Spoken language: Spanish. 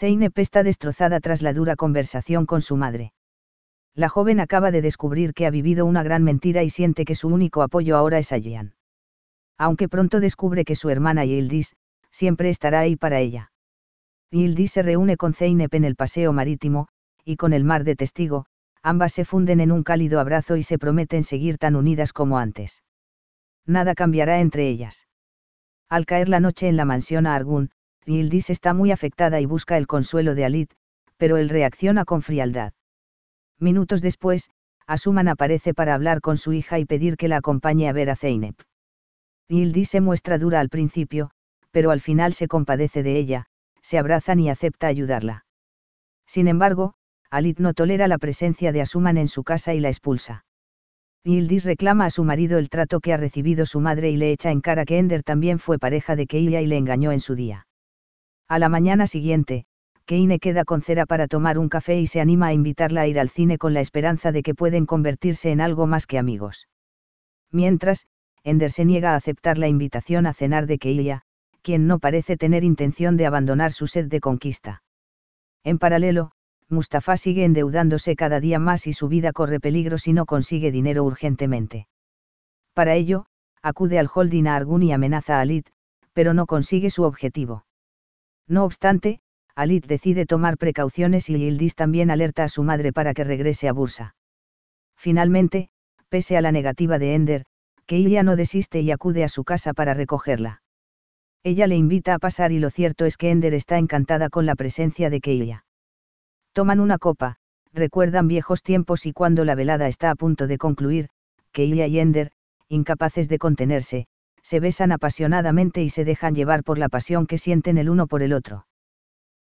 Zeynep está destrozada tras la dura conversación con su madre. La joven acaba de descubrir que ha vivido una gran mentira y siente que su único apoyo ahora es Ayan. Aunque pronto descubre que su hermana Yildiz, siempre estará ahí para ella. Yildiz se reúne con Zeynep en el paseo marítimo, y con el mar de testigo, ambas se funden en un cálido abrazo y se prometen seguir tan unidas como antes. Nada cambiará entre ellas. Al caer la noche en la mansión a Argun, Yildiz está muy afectada y busca el consuelo de Alit, pero él reacciona con frialdad. Minutos después, Asuman aparece para hablar con su hija y pedir que la acompañe a ver a Zeynep. Yildiz se muestra dura al principio, pero al final se compadece de ella, se abrazan y acepta ayudarla. Sin embargo, Alit no tolera la presencia de Asuman en su casa y la expulsa. Yildiz reclama a su marido el trato que ha recibido su madre y le echa en cara que Ender también fue pareja de Keila y le engañó en su día. A la mañana siguiente, Keine queda con Cera para tomar un café y se anima a invitarla a ir al cine con la esperanza de que pueden convertirse en algo más que amigos. Mientras, Ender se niega a aceptar la invitación a cenar de Keila, quien no parece tener intención de abandonar su sed de conquista. En paralelo, Mustafa sigue endeudándose cada día más y su vida corre peligro si no consigue dinero urgentemente. Para ello, acude al holding a Argun y amenaza a Lid, pero no consigue su objetivo. No obstante, Alit decide tomar precauciones y Yildiz también alerta a su madre para que regrese a Bursa. Finalmente, pese a la negativa de Ender, Keilia no desiste y acude a su casa para recogerla. Ella le invita a pasar y lo cierto es que Ender está encantada con la presencia de Keilia. Toman una copa, recuerdan viejos tiempos y cuando la velada está a punto de concluir, Keilia y Ender, incapaces de contenerse, se besan apasionadamente y se dejan llevar por la pasión que sienten el uno por el otro.